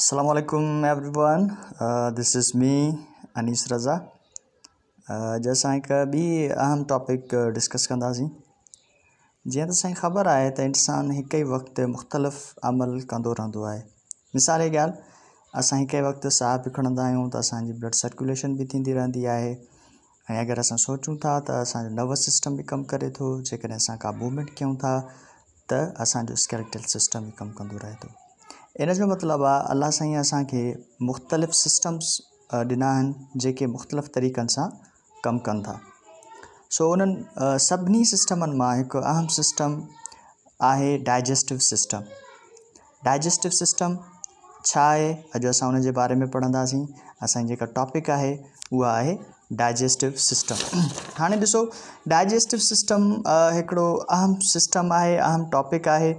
السلام علیکم every one this از می انیس رضا جیسا اصا ایک بی اہم ٹاپک ڈسکس کریں خبر آئے تو انسان ایک ہی وقت مختلف عمل کروائے مثال کی غال اک وقت سا بھی کھڑا آیا تو ابھی بلڈ سرکولیشن بھی تھی رہی ہے اگر اب سوچوں تا تو اب نروس سسٹم بھی کم کرے تو جی کا موومینٹ کوں تک اسکرکٹ سسٹم بھی کم کرے گ ان مطلب آ اللہ سائی اے مختلف سسٹمس دن جے مختلف طریق سا کم کن تھا سو ان سی سسٹم میں ایک اہم سسٹم ہے ڈائجسٹ سسٹم ڈائجسٹ سسٹم چھ اج اارے میں پڑھیں اصل جا ٹاپک ہے وہ ہے ڈائجسٹ سسٹم ہاں ڈسو ڈائجسٹ سسٹم ایکڑو اہم سسٹم ہے اہم ٹاپک ہے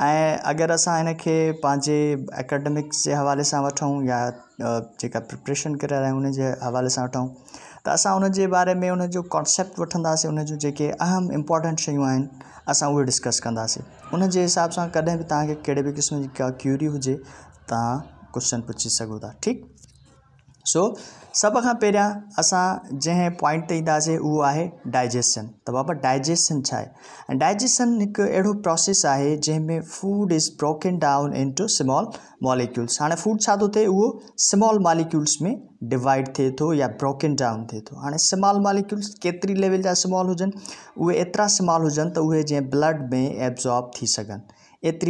اگر اِن کے پانچ اکیڈمکس کے حوالے سے وٹوں یا پریپریشن کر رہا ہوں ان کے حوالے سے واؤں تو اُن کے بارے میں انجو کانسپٹ وے اہم امپورٹنٹ شیئر او ڈسکس کراسیں ان کے حساب سے کدہ بھی تاڑے بھی قسم کی کا کورویری ہوج تک کوشچن پوچھی سوتا ٹھیک سو سب کا پہیاں اصا جی پوائنٹ وہ ڈائجسن تو بابا ڈائجسن ہے ڈائجسن ایک اڑو پروس ہے جی میں food is broken down into small molecules ہاں فوڈ سر وہ سمال مالیکلس میں ڈیوائڈ تھے تو یا بروکن ڈاؤن تھے تو ہاں سمال مالیکلس کیتری لیو سمال ہوجن اے ایسا سمال ہوجن تو وہ جی بلڈ میں ابزارب تھی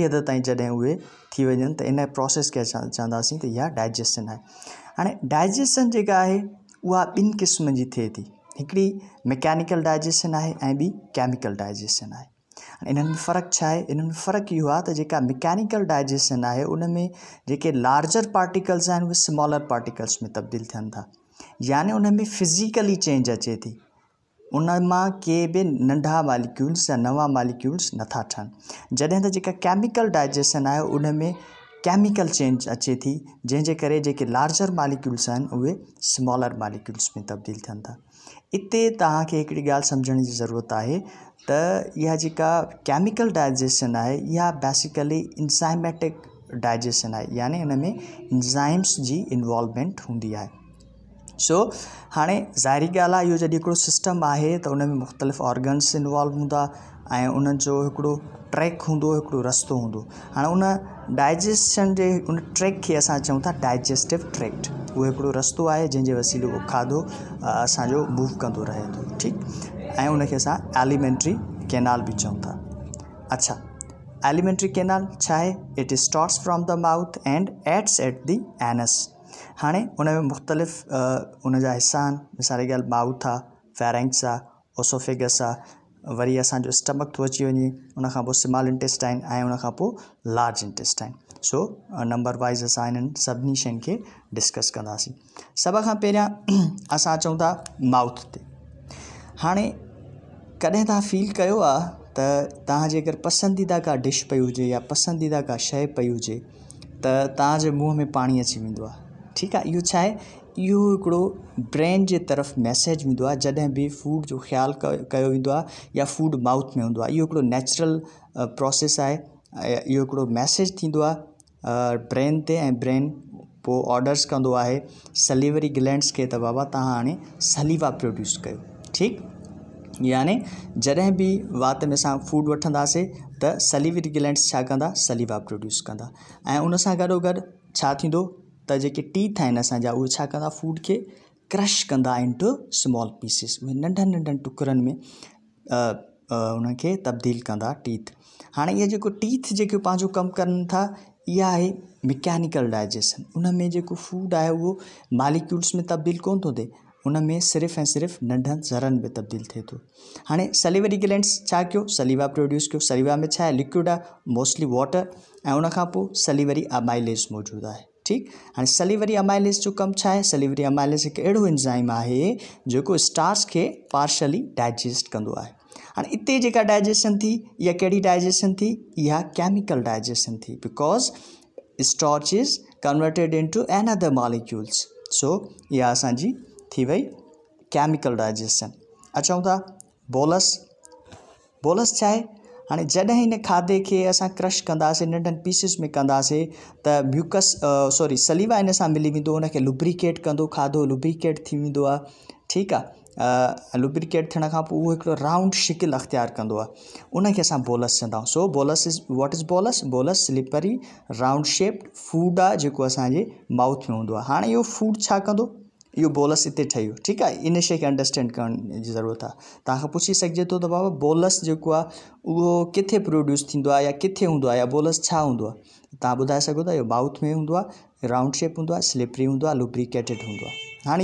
حد تک جدہ وہ ان پروس کے چاہیے تو یہ ڈائجسن ہے ہاں ڈائجسن جک ہے وہ قسم کی تھے تھیڑی میکینکل ڈائجیشن ہےجیسن ہے ان میں فرق ہے ان میں فرق یہ میکینکل ڈائجن ہے ان میں جے لارجر پارٹیکلس سمالر پارٹیکلس میں تبدیل تھن تھا یعنی ان میں فزیکلی چینج اچھی ان کھے بھی ننڈا مالیکلس یا نواں مالیکلس نتن جدہ تک کیمیکل ڈائجیشن ہے ان میں کیمیکل چینج اچے تھی جن کے لارجر مالیکلس سمالر مالیکلس میں تبدیل تھے اتنے تاڑی گال سمجھنے کی ضرورت ہے تو یہ کیمیکل ڈائجیسن ہے یہ بیسکلی انزائمیٹک ڈائجسن ہے یعنی ان میں انزائمس کی انوالومینٹ ہوں سو ہاں ظاہری گال جیڑو سسٹم آئے تو ان میں مختلف آرگنس انوالو ہوں انجوڑ ٹریک ہوں رست ہوں ہاں ان ڈائجیشن ان ٹریک کے اب چھا ڈائجسٹ ٹریک وہ رست ہے جن کے وسیلے وہ کھادوں اصانو موو کرو رہے تو ٹھیک ہے ان کی ایلیمنٹری کینال بھی چا اچھا alimentary canal it starts from the mouth and ends at the anus ہاں ان مختلف انجا حصہ مثال کی ماؤت آ فیرینکس آسوفیگس آئی اصانو اسٹمک تو اچھی وجے ان اسمال انٹسٹ ہے ان لارج انٹسٹ ہیں سو نمبر وائز اب ان سی شیں ڈسکس کراس سب کا پہا اچھوں تاؤتھ ہانے کھانا فیل کیا تاج اگر پسندیدہ کا ڈش پئی ہوا پسندیدہ کا شی ہوج منہ میں پانی اچھی ہے ٹھیک ہے یہ برن کے طرف میسج ہوں جدہ بھی فوڈ جو خیال و فوڈ ماؤت میں ہوں یہ نیچرل پروسیس ہے یہ میسج ت بین برن پو آڈرس کب ہے سلیوری گلینڈس کے تو بابا تا ہاں سلیوا پوڈوس کر ٹھیک یعنی جدہ بھی وات میں سب فوڈ وٹندے تو سلوری گلینڈس کر سلیوا پوڈیوس کرا سا گڑو گرد تو جی ٹیت اہ اجا وہ کروڈ کے کرش کر سمال پیسز وہ ننڈن ننڈ ٹوکڑ میں ان کے تبدیل کریت ہاں یہ ٹیت جو کم کر میکینکل ڈائجیشن ان میں جو فوڈ ہے وہ مالیکس میں تبدیل کون تو ان میں صرف این صرف ننڈن زروں میں تبدیل تھے تو ہاں سلوری گلینڈس سلیوا پروڈیوس کر سلیوا میں چائے لکوڈ آ موسٹلی واٹر اور ان کا سلوری ابائلس موجود ہے ٹھیک ہاں سلوری ایمائلس جو کم چائے سلوری ایمائلس ایک اڑو انزائم ہے جو اسٹارس کے پارشلی ڈائجسٹ کرجسٹن یہی ڈائجسن یہ chemical digestion because starch is converted into another molecules so یہ ابھی کیمیکل ڈائجسن اچھا بولس بولس چائے ہاں جدہ ان کھادے اب کش کر ننڈے پیسے میں کراسے تو میوکس سواری سلیبا ان سے ملی ویس ان کے لبریکیٹ کرو کھادو لبریکیٹ ویک لیکیٹ وہ راؤنڈ شکل اختیار کرسس چند so bolus is what is bolus bolus slippery round shape food آ جب ابھی ماؤتھ میں ہوں ہاں یہ فوڈ چھ یہ بولس اتنے ٹھہرو ٹھیک ہے ان شی کے انڈرسٹینڈ کرنے کی ضرورت ہے تا پوچھی سکے تو بابا بولس جو کتنے پروڈیوس یا کتنے ہوں یا بولس چوبو تعائ سا یہ ماؤت میں ہوں راؤنڈ شیپ ہوں سلپری ہوں لیکٹڈ ہوں ہاں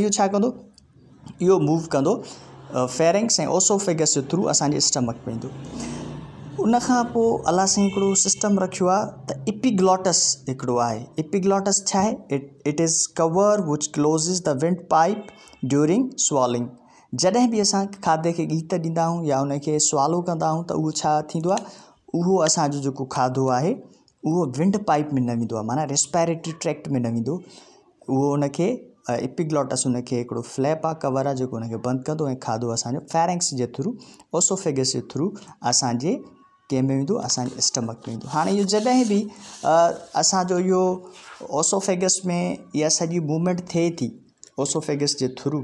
یہ موو کر فیرنگس اوسو فیگس کے تھرو اٹمک پیمنٹ ان ال سے سسٹم رکھو آ تو اپیگلوٹس ایکڑو ہے epiglottis it is cover which closes the windpipe during swallowing جدہ بھی اب کھادے کے گیت ڈاؤں یا ان کے سوالو کراؤں تو وہ او کھو ہے وہ ونڈ پائپ میں نہ ہو ریسپائرٹری ٹریکٹ میں نہ ہو وہ ان کے اپیگلوٹس ان کے فلپ آ کور ان کے بند کرا فیرینکس کے تھرو اوسوفیگس کے تھرو او میں اسٹمک میں یہ جدیں بھی اصانوں یہ اوسوفیگس میں یا ساری مومنٹ تھے تھی اوسوفیگس کے تھرو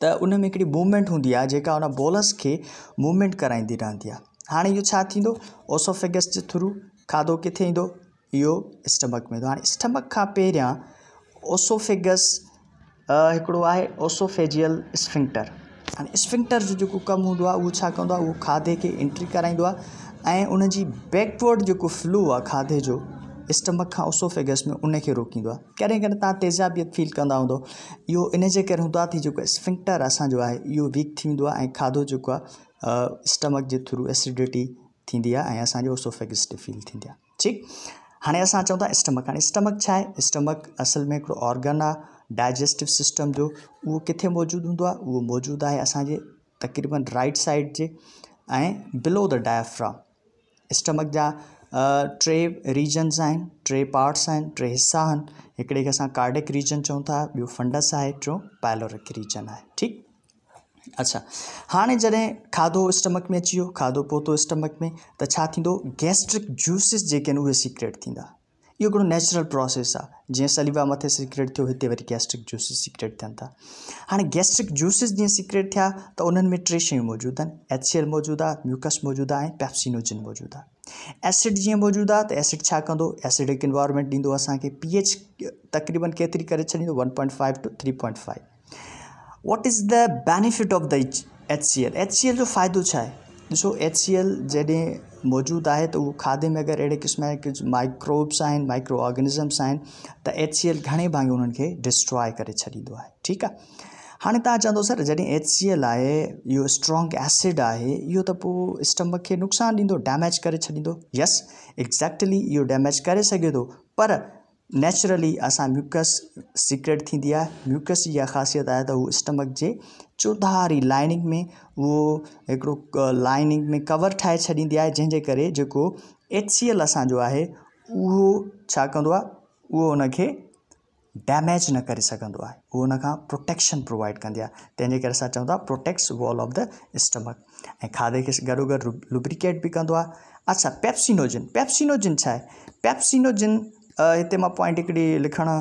تو ان میں ایکڑی مومینٹ ہوں ان بالس کے موومنٹ کرائی رہی ہے ہاں یہ اوسوفیگس کے تھرو کادو کتے ہی ہو سمک میں اسٹمک کا پہرا اوسوفیگس ایکڑو ہے اوسوفیجیل اسفنٹر ہاں اسفٹر جو کم ہوں وہ کھا کے اینٹری کرائی ان بیکورڈ جو فلو آ کھا جو اسٹمک کا اوسوفیگس میں ان کے روکیں کم تیزابت فیل کرا ہوں یہ اسپنکٹر او ویک کھادو جو اسٹمک کے تھرو اسیڈیٹی اصانج اوسوفیگس فیل ٹھیک ہاں اچھا چھ اسٹمک ہاں اسٹمک چائے اسٹمک اصل میں آرگن آ ڈائجسٹ سسٹم جو کتنے موجود ہوں وہ موجود ہے اے تقریب رائٹ سائڈ کے بلو د ڈائفرا اسٹمک جا ٹے ریجنس آئن ٹے پارٹس آئن ٹے حصہ ایک کارڈک ریجن چا فنڈس ہے ٹھیک پائلورک ریجن ہے ٹھیک اچھا ہاں جدہ کھادو اسٹمک میں اچھی ہوا پوتو اسٹمک میں تو گیسٹرک جوسس جکے وہ سیکرٹ یہ نیچرل پروسس ہے جیسے سلیبا متے سیکرٹ تھی ویری گیسٹرک جوسز سیکرٹ دا ہاں گیسٹرک جسے جیسے سیکرٹ تھے تو ان میں ٹری شی موجود ہیں ایچ سی ایل موجودہ میوکس موجودہ میں پیپسینوجن موجود ہے ایسڈ جیسے موجود ہے تو ایسڈ ایسیڈک اینوائرمنٹ ڈسکے پی ایچ تقریباً کیتری کرو one point five two three point five what is the benefit of دچ C L H C L فائدہ ایچ سی ایل جی موجود ہے تو وہ کھادے میں اگر اڑے قسم کے کچھ microbes microorganisms H C L گھڑے باگے ان کو ڈسٹرائے کردہ ٹھیک ہے ہاں تر جی ایچ سی ایل ہے یہ اسٹرانگ ایسڈ ہے یہ تو اسٹمک کے نقصان ڈی ڈیمج کرس ایگزیکٹلی یہ ڈیمج کر سکے تو پر نیچرلی اسا میوکس سیکرٹ میوکس یہ خاصیت آیا تھا وہ اسٹمک کے چودھاری لائننگ میں وہ ایک لائننگ میں کور ٹھائے جن جے جو سی ایل جو ہے وہ ان کے ڈیمج نہ کر سک ان پروٹیکشن پرووائڈ کریے تین سو چونگا protects wall of the stomach کھادے کے گرو گرد لوبریکیٹ بھی کرپسینوجن پیپسینوجن پیپسینوجن پوائنٹ ایکڑی لکھن و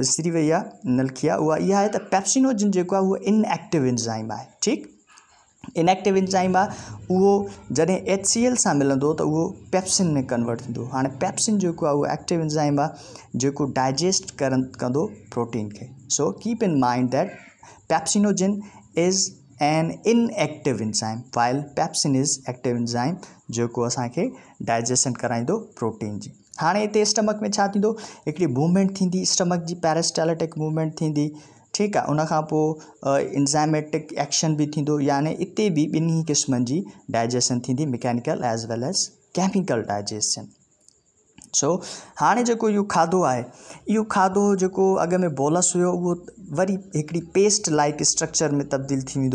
اسی وی ہے نلکی وہ پیپسینوجن کو وہ انکٹو انزائم ہے ٹھیک انٹو انزائم آو جدہ ایچ سی ایل سے ملو تو وہ پیپسین میں کنوٹ ہویپسین جوکٹو انزائم جو ڈائجسٹ کرو protein so keep in mind that pepsinogen is an inactive enzyme while pepsin is active enzyme جو اے ڈائجیسن کرائی پروٹین ہاں اتنے اسٹمک میں چھو ایک موومنٹ تھی اسٹمک کی پیراسٹالٹک موومنٹ تھی ٹھیک ہے ان کا انزامیٹک ایکشن بھی یعنی اتنے بھی بنی قسم کی ڈائجسن تھی mechanical as well as chemical digestion so ہاں جو کھاد ہے یہ کھاد جو اگ میں بالس ہوک اسٹرکچر میں تبدیل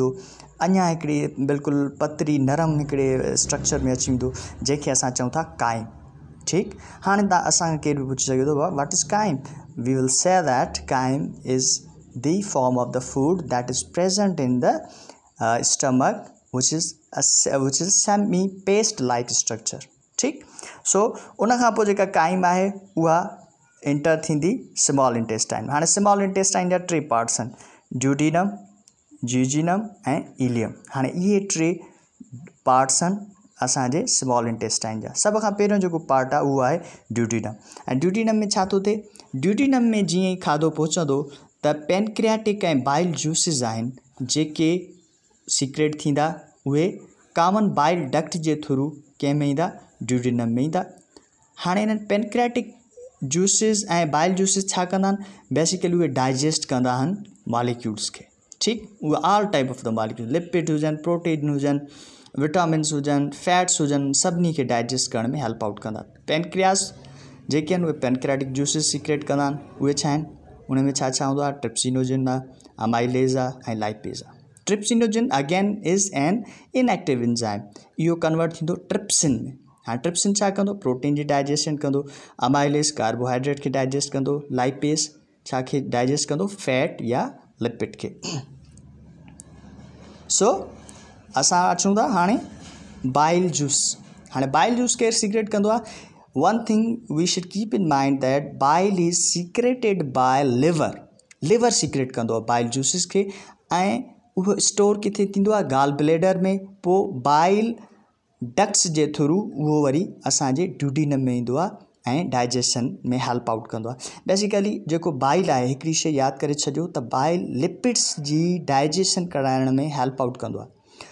اِنہ ایک بالکل پتری نرم ایکڑے اسٹرکچر میں اچھی ہوائم ٹھیک ہاں تاکہ کبھی بھی پوچھے سکے تو واٹ از قائم we will see that time is the form of the food that is present in stomach which is a which is same paste like structure ٹھیک سو ان کا قائم ہے وہ انٹرن اسمال انٹسٹائن ہاں اسمال انٹےسٹائن یا ड्यूडीनम जीजीनम ان ڈوٹینم جیوجینم ایلیم ہانے یہ پارٹس امال انٹسٹائن جا سب کا پہو پارٹ آوا ہے ڈیوٹینمٹینم میں چوٹینم میں جی کھاد پہنچوں ت پینکراٹک بائل جسز سیکرٹ کامن بائل ڈکٹ کے تھرو کم میں ڈیوٹینم میں ہاں ان پینکراٹک جسس ای بائل جوسز کرسیکلی وہ ڈائجسٹ کرا مالیکس کے ٹھیک وہ آل ٹائپ آف دا مالک لپ ہوجن پروٹین ہوجن وٹامنس فیٹس ہوجن سنی ڈائجسٹ کرنے میں ہیلپ آؤٹ کر پینکریاس جان پینکراٹک جوسز سیکرٹ کروپسینوجن آمائلز آ لائپیز آرپسینوجن again is an inactive enzyme یہ کنوٹ ترپسین میں ہاں ٹریپسین کروٹین کی ڈائجسنٹ کرمائلیس کاربوہائڈریٹ کے ڈائجسٹ کرپیس ڈائجسٹ کرٹ یا لپیڈ کے سو اب اچھوں گا ہاں بائل جوس ہانے بائل جوس کی سیکرٹ کر one thing we should keep in mind that bile is secreted by liver ل سیکرٹ کرائل جوسس کے وہ اسٹور کتنے تھی گال بلڈر میں وہ بائل ڈکس کے تھرو وہی اے ڈوڈین میں ڈائجیشن میں ہلپ آؤٹ کری جو بائل آئی شی یاد کر سکو تو بائل لپس کی ڈائجیشن کرنے میں ہلپ آؤٹ کر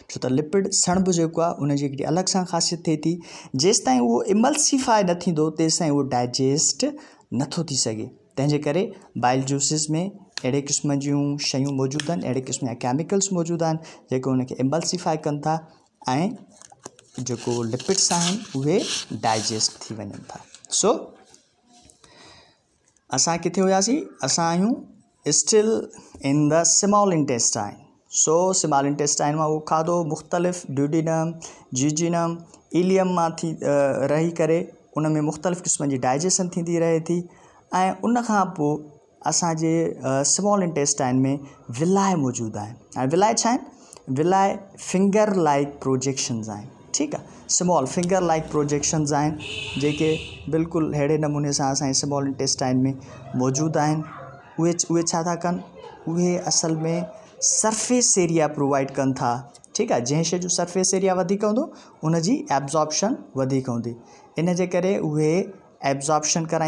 چھو تو لپڈ سڑب جو ان کی ایک الگ سے خاصیت تھے تھی جس تائ وہ امبلسفائی نہست وہ ڈائجسٹ نتو سگے تین بائل جوسز میں اڑے قسم جی شی موجود اڑے قسم یا کیمیکلس موجودہ جو ان کی امبلسفائی کن تھا لپس ہیں وہ ڈائجسٹ وا سو اتنے ہویاس اصان اسٹل ان سمال انٹیکسٹ آئیں سو سمال انٹیکسٹائن میں وہ کھاد مختلف ڈوڈینم جیجینم ایلیم ری کرخت قسم کی ڈائجیشن تھی رہے تھی انسان سمال انٹیکسٹائن میں ولائ موجود ہے ولائن ولائ فنگر لائک پوجیکشنس ٹھیک ہے سمال فنگر لائک پوجیکشنسے بالکل اڑے نمونے سے اے سمال انٹیکسٹائن میں موجود ہیں اصل میں سرفس ایریا پرووائڈ کرا ٹھیک ہے جن شے جو سرفے ایریا ہوں ان کی ابزارپشن ہوں گی ان کے ابزارپشن کر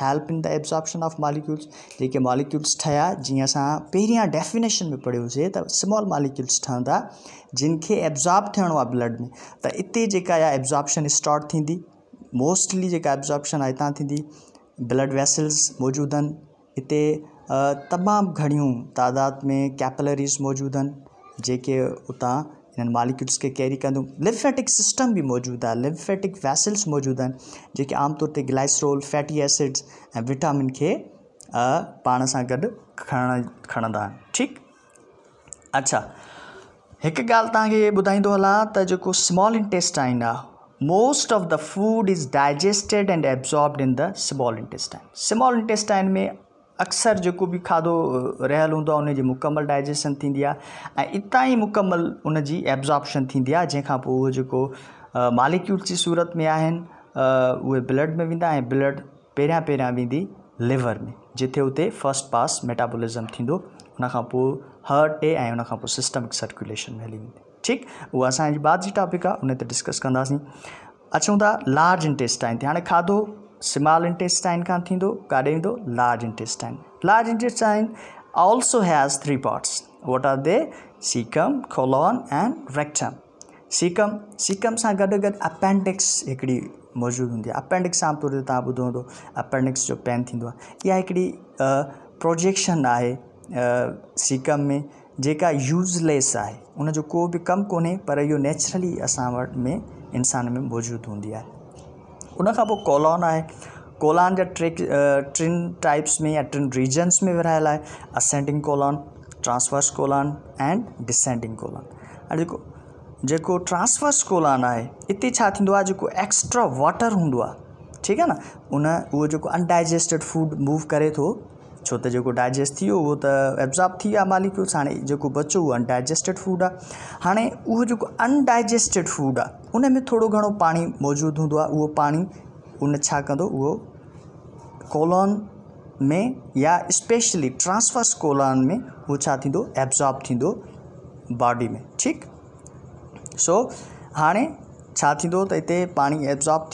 ہیلپ ان دبزارپشن آف مالکس یہ مالیکلس ٹھیا جیسے اب پہرا ڈیفینیشن میں پڑھ سی تو سمال مالکس ٹھہرا جن کے ابزارب ٹھنڈا بلڈ میں تو اتنے جکا ابزارپشن اسٹارٹ تھی موسٹلی ابزارپشن بلڈ ویسلس موجود ہیں تمام گھڑیوں تعداد میں کیپلریز موجود ہیں جے اتنا ان مالیکس کے کیری کردم لنفیٹک سسٹم بھی موجود ہے لنفیٹک ویسلس موجود ہیں جے عام طور گلائسٹرول فیٹی ایسڈ وٹامن کے پاس سا گڈ کھڑا ٹھیک اچھا ایک غال تھی یہ بدائی دوں کو اسمال انٹسٹائن آ most of the food is digested and absorbed in the small intestine small intestine میں اکثر جو بھی کھادو رہل ہوں ان کی مکمل ڈائجیشن تھینک اتنا ہی مکمل ان کی ایبزشن تھی آ جانا مالیکل صورت میں ہیں وہ بلڈ میں ودا بلڈ پہ پہ وی لے اتنے first pass metabolism in heart in systemic circulation میں ہلی وی ٹھیک وہ اصان بعد جی ٹاپک ہے انتہے ڈسکس کرچوں تارج انٹریسٹ آئند ہاں کھاد स्मॉल इंटेस्टाइन खां थींदो काॾे ईंदो large intestine large intestine also has three parts what are they caecum colon and rectum caecum caecum सां गॾु गॾु अपेंडिक्स हिकिड़ी मौजूदु हूंदी आहे अपेंडिक्स आम तौर ते तव्हां ॿुधो हूंदो अपेंडिक्स जो पेन थींदो आहे इहा हिकिड़ी प्रोजेक्शन आहे सीकम में जेका यूज़लेस आहे उनजो को बि कमु कोन्हे पर इहो नेचुरली असां वटि में इंसान में मौजूदु हूंदी आहे उन खां पोइ कोलॉन आहे कोलॉन जा ट्रे ट्रिनि टाइप्स में या टिनि रीजन्स में विरिहायल आहे ascending colon transverse colon and descending colon हाणे जेको जेको ट्रांसफर्स कोलॉन आहे हिते छा थींदो आहे जेको एक्स्ट्रा वॉटर हूंदो आहे ठीकु आहे न उन उहो जेको अनडाइजेस्टिड फूड मूव करे थो چھو تو ڈائجسٹ ٹو وہ تو ابزارب تھی مالکس ہاں جو بچوں انڈائجسٹڈ فوڈ آپ کو انڈائجسٹڈ فوڈ آنے میں تھوڑا گھنٹوں پانی موجود ہوں وہ پانی اند کال میں یا اسپیشلی ٹرانسفرس کال میں وہ ایبزارب باڈی میں ٹھیک سو ہاں تو اتنے پانی ایبزارب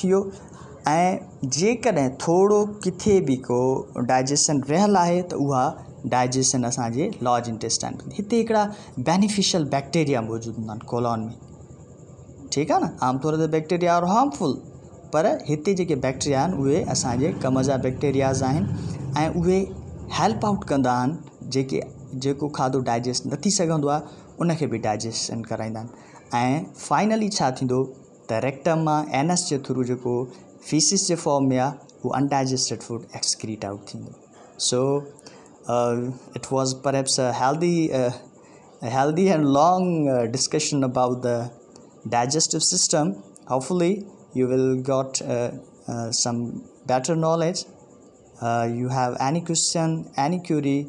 جب کتھ بھی کو ڈائجسن رہل ہے تو وہ ڈائجیسن اے لاج انٹرسٹائن اتنے ایکفیشل بیکٹیریا موجود ہوں کولان میں ٹھیک ہے نا آم طور سے بیکٹیریا اور ہارمفل پر کم جا بیکٹیریاز ہیلپ آؤٹ کرا جو کھاد ڈائجسٹ نہ ان کے بھی ڈائجسن کر فائنلی چھو تٹم این ایس کے تھرو جو Physiformia who undigested food excrete out thing. So uh, it was perhaps a healthy, uh, a healthy and long uh, discussion about the digestive system. Hopefully, you will got uh, uh, some better knowledge. Uh, you have any question, any query,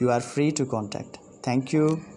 you are free to contact. Thank you.